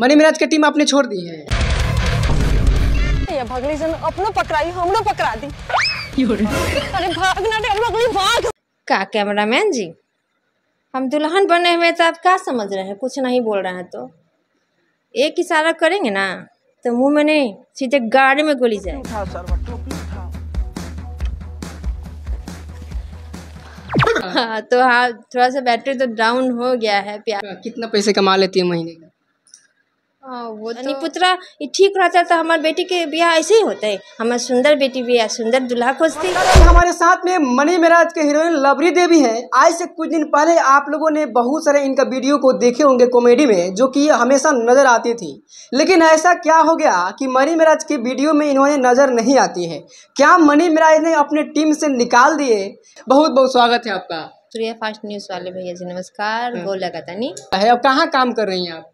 Money Miraj की team आपने छोड़ दी है ये भगली जन अपनो पकड़ाई हमरो पकड़ा दी अरे भाग ना रे भगली भाग का कैमरामैन जी हम दुल्हन बने हुए तो आप क्या समझ रहे हैं कुछ नहीं बोल रहे हैं तो एक इशारा करेंगे ना तो मुंह में नहीं सीधे गाड़ी में गोली जाए हाँ तो हाँ थोड़ा सा बैटरी तो डाउन हो गया है प्यार कितना पैसे कमा लेती है महीने का हाँ, वो तो पुत्रा ठीक रहता तो हमारे बेटी के ब्याह ऐसे ही होते हमारे सुंदर बेटी भी सुंदर दुल्हा खोजती हमारे साथ में मनी मेराज के हीरोइन लबरी देवी हैं आज से कुछ दिन पहले आप लोगों ने बहुत सारे इनका वीडियो को देखे होंगे कॉमेडी में जो कि हमेशा नजर आती थी लेकिन ऐसा क्या हो गया कि मनी मेराज की वीडियो में इन्होंने नजर नहीं आती है क्या मनी मेराज ने अपने टीम से निकाल दिए बहुत बहुत स्वागत है आपका फास्ट न्यूज वाले भैया जी नमस्कार गोला हाँ। अब कहाँ काम कर रही हैं आप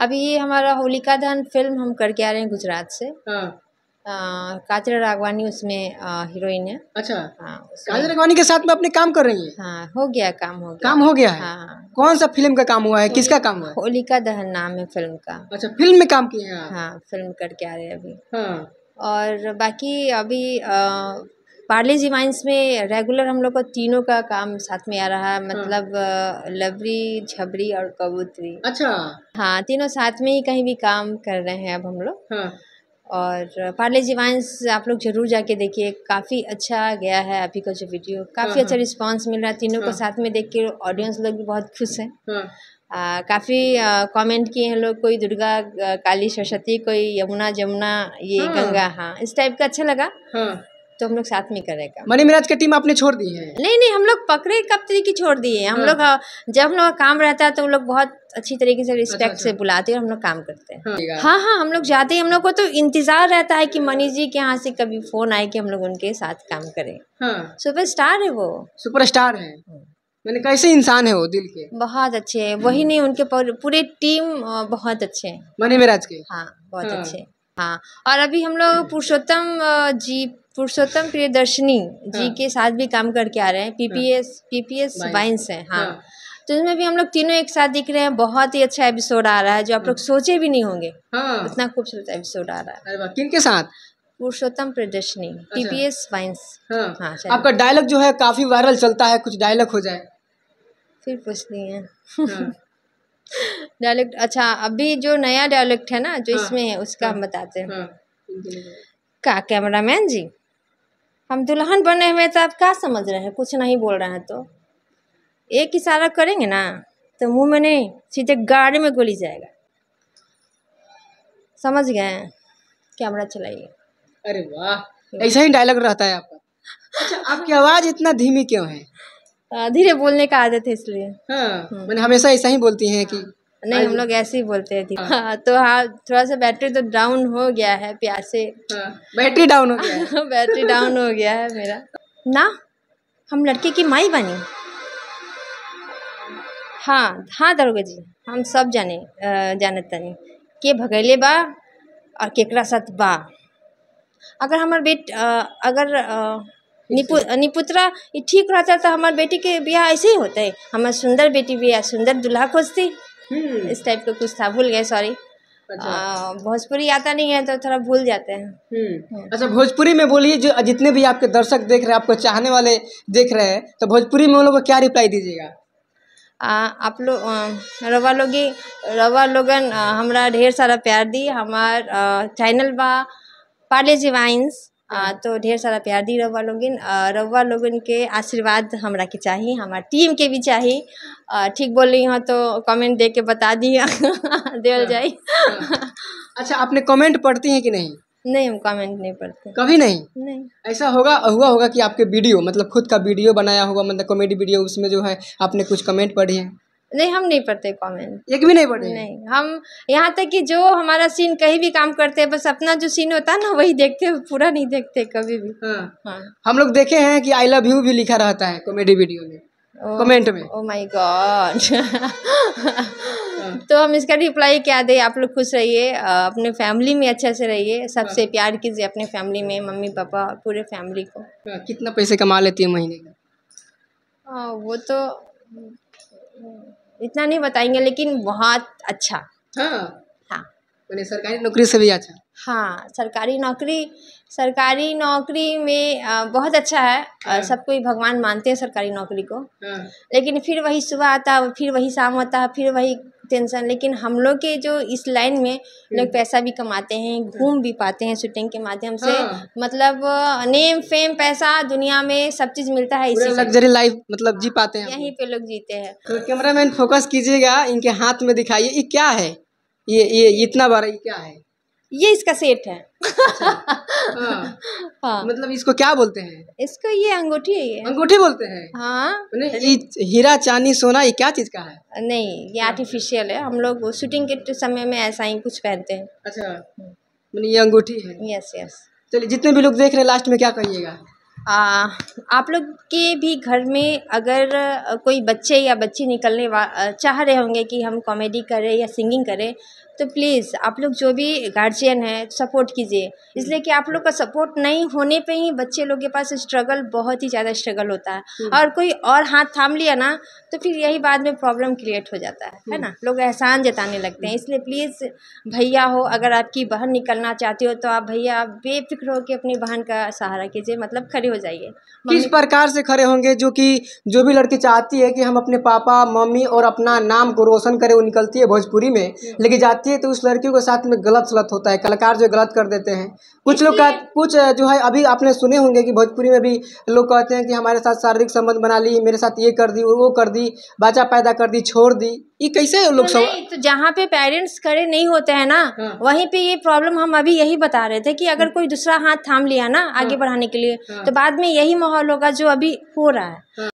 अभी ये हमारा होलिका दहन फिल्म हम करके आ रहे हैं गुजरात से हाँ। काजरा रागवानी उसमें हीरोइन है अच्छा हाँ, काजरा रागवानी के साथ में अपने काम कर रही है हाँ हो गया काम हो गया काम हो गया है हाँ, कौन सा फिल्म का काम हुआ है किसका काम हुआ होलिका दहन नाम है फिल्म का अच्छा फिल्म में काम किया हाँ फिल्म करके आ रहे हैं अभी हाँ। और बाकी अभी आ, पार्ले जी वाइन्स में रेगुलर हम लोग को तीनों का काम साथ में आ रहा है हाँ। मतलब लवरी झबरी और कबूतरी अच्छा हाँ तीनों साथ में ही कहीं भी काम कर रहे हैं अब हम लोग हाँ। और पार्ले जी वाइन्स आप लोग जरूर जाके देखिए काफ़ी अच्छा गया है अभी का जो वीडियो काफ़ी हाँ, अच्छा हाँ। रिस्पांस मिल रहा है तीनों को साथ में देख के ऑडियंस लोग भी बहुत खुश हैं काफ़ी कमेंट किए हैं लोग कोई दुर्गा काली सरस्वती कोई यमुना जमुना ये गंगा हाँ इस टाइप का अच्छा लगा तो हम लोग साथ में करेगा मनी मिराज की टीम आपने छोड़ दी है नहीं नहीं हम लोग पकड़े कब तरीके छोड़ दिए हम हाँ। लोग हाँ, जब हम लोग का काम रहता है तो हम लोग बहुत अच्छी तरीके से रिस्पेक्ट अच्छा, अच्छा, से बुलाते हैं और हम लोग काम करते हैं हाँ।, हाँ हाँ हम लोग जाते हैं हम लोग को तो इंतजार रहता है कि मनीष जी के यहाँ से कभी फोन आए कि हम लोग उनके साथ काम करें हाँ। सुपर स्टार है वो सुपर स्टार है मैंने कैसे इंसान है वो दिल के बहुत अच्छे है वही नहीं उनके पूरे टीम बहुत अच्छे है मनी मिराज के हाँ बहुत अच्छे हाँ और अभी हम लोग पुरुषोत्तम जी पुरुषोत्तम प्रियदर्शनी जी हाँ। के साथ भी काम करके आ रहे हैं पीपीएस पीपीएस वाइन्स हैं हाँ।, हाँ तो इसमें भी हम लोग तीनों एक साथ दिख रहे हैं बहुत ही अच्छा एपिसोड आ रहा है जो आप लोग हाँ। सोचे भी नहीं होंगे हाँ। इतना खूबसूरत एपिसोड आ रहा है अरे किन के साथ पुरुषोत्तम प्रदर्शनी पीपीएस वाइन्स हाँ, हाँ आपका डायलॉग जो है काफी वायरल चलता है कुछ डायलॉग हो जाए फिर पूछती है डायलॉग अच्छा अभी जो नया डायलॉग है ना जो इसमें है उसका हम बताते हैं का कैमरामैन जी हम दुल्हन बने हुए तो आप क्या समझ रहे हैं कुछ नहीं बोल रहे हैं तो एक इशारा करेंगे ना तो मुंह में नहीं सीधे गाड़ी में गोली जाएगा समझ गए कैमरा चलाइए अरे वाह ऐसा ही डायलॉग रहता है आपका अच्छा आपकी आवाज़ इतना धीमी क्यों है धीरे बोलने का आदत है इसलिए हाँ हम्म। मैंने हमेशा ऐसा ही बोलती हैं कि नहीं हम लोग ऐसे ही बोलते हैं हाँ तो हाँ थोड़ा सा बैटरी तो डाउन हो गया है प्यासे हाँ, बैटरी डाउन हो गया बैटरी डाउन हो गया है मेरा ना हम लड़के की माई बनी हाँ हाँ दरोगा जी हम सब जाने जाने तनी के भगैले बा और केकरा साथ बा अगर हमार बेट अगर निपु निपुत्रा ठीक रहता तो हमारे बेटी के ब्याह ऐसे ही होते हमार सुंदर बेटी ब्याह सुंदर दुल्हा खोजती हम्म। इस टाइप का कुछ था भूल गए सॉरी अच्छा। भोजपुरी आता नहीं है तो थोड़ा भूल जाते हैं हम्म। हम्म। अच्छा भोजपुरी में बोलिए जो जितने भी आपके दर्शक देख रहे हैं आपको चाहने वाले देख रहे हैं तो भोजपुरी में उन लोगों को क्या रिप्लाई दीजिएगा आप लोग रवा लोगी रवा लोगन हमारा ढेर सारा प्यार दी हमार चैनल बा पार्ले जी वाइन्स हाँ। तो ढेर सारा प्यार दी रउआ लोगन रउआ लोगन के आशीर्वाद हमरा के चाहिए हमार टीम के भी चाहिए ठीक बोल रही हाँ तो कमेंट दे के बता दी देवल हाँ। जाए हाँ। अच्छा आपने कमेंट पढ़ती हैं कि नहीं नहीं हम कमेंट नहीं पढ़ते कभी नहीं नहीं ऐसा होगा हुआ होगा कि आपके वीडियो मतलब खुद का वीडियो बनाया होगा मतलब कॉमेडी वीडियो उसमें जो है आपने कुछ कमेंट पढ़ी है नहीं हम नहीं पढ़ते कॉमेंट एक भी नहीं पढ़ते नहीं हम यहाँ तक कि जो हमारा सीन कहीं भी काम करते हैं बस अपना जो सीन होता है ना वही देखते हैं पूरा नहीं देखते कभी भी हाँ, हाँ। हम लोग देखे हैं कि आई लव यू भी लिखा रहता है कॉमेडी वीडियो में कमेंट में ओ माय गॉड तो हम इसका रिप्लाई क्या दे आप लोग खुश रहिए अपने फैमिली में अच्छे से रहिए सबसे हाँ। प्यार कीजिए अपने फैमिली में मम्मी पापा पूरे फैमिली को हाँ, कितना पैसे कमा लेती है महीने का हाँ, वो तो इतना नहीं बताएंगे लेकिन बहुत अच्छा हाँ हाँ सरकारी नौकरी से भी अच्छा हाँ सरकारी नौकरी सरकारी नौकरी में बहुत अच्छा है हाँ। सबको भगवान मानते हैं सरकारी नौकरी को हाँ। लेकिन फिर वही सुबह आता है फिर वही शाम आता है फिर वही टेंशन लेकिन हम लोग के जो इस लाइन में हम्म। लोग पैसा भी कमाते हैं हम्म। घूम भी पाते हैं शूटिंग के माध्यम से हाँ। मतलब नेम फेम पैसा दुनिया में सब चीज मिलता है इसी लग्जरी लाइफ मतलब जी पाते हैं यहीं पे लोग जीते हैं तो कैमरा मैन फोकस कीजिएगा इनके हाथ में दिखाइए ये क्या है ये ये इतना बड़ा ये क्या है ये इसका सेट है अच्छा, हाँ, हाँ। मतलब इसको क्या बोलते हैं इसको ये अंगूठी है अंगूठी बोलते हैं हाँ हीरा चांदी सोना ये क्या चीज का है नहीं ये आर्टिफिशियल हाँ। है हम लोग शूटिंग के समय में ऐसा ही कुछ पहनते हैं अच्छा मतलब ये अंगूठी है यस यस चलिए जितने भी लोग देख रहे हैं लास्ट में क्या कहिएगा आ, आप लोग के भी घर में अगर कोई बच्चे या बच्ची निकलने चाह रहे होंगे कि हम कॉमेडी करें या सिंगिंग करें तो प्लीज़ आप लोग जो भी गार्जियन है सपोर्ट कीजिए इसलिए कि आप लोग का सपोर्ट नहीं होने पे ही बच्चे लोग के पास स्ट्रगल बहुत ही ज़्यादा स्ट्रगल होता है हम्म। और कोई और हाथ थाम लिया ना तो फिर यही बाद में प्रॉब्लम क्रिएट हो जाता है है ना हम्म। लोग एहसान जताने लगते हैं हम्म। इसलिए प्लीज़ भैया हो अगर आपकी बहन निकलना चाहती हो तो आप भैया आप बेफिक्र होकर अपनी बहन का सहारा कीजिए मतलब खड़े हो जाइए किस प्रकार से खड़े होंगे जो कि जो भी लड़की चाहती है कि हम अपने पापा मम्मी और अपना नाम को रोशन करें वो निकलती है भोजपुरी में लेकिन जाती जाती है तो उस लड़की के साथ में गलत सलत होता है कलाकार जो गलत कर देते हैं कुछ लोग का कुछ जो है अभी आपने सुने होंगे कि भोजपुरी में भी लोग कहते हैं कि हमारे साथ शारीरिक संबंध बना ली मेरे साथ ये कर दी वो कर दी बाचा पैदा कर दी छोड़ दी ये कैसे तो लोग तो, तो जहाँ पे पेरेंट्स खड़े नहीं होते हैं ना हाँ। वहीं पे ये प्रॉब्लम हम अभी यही बता रहे थे कि अगर कोई दूसरा हाथ थाम लिया ना आगे हाँ। बढ़ाने के लिए हाँ। तो बाद में यही माहौल होगा जो अभी हो रहा है हाँ।